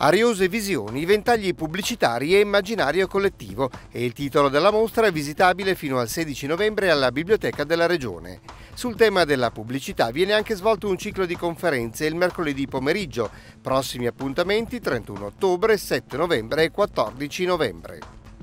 Ariose visioni, ventagli pubblicitari e immaginario collettivo è il titolo della mostra è visitabile fino al 16 novembre alla Biblioteca della Regione. Sul tema della pubblicità viene anche svolto un ciclo di conferenze il mercoledì pomeriggio, prossimi appuntamenti 31 ottobre, 7 novembre e 14 novembre.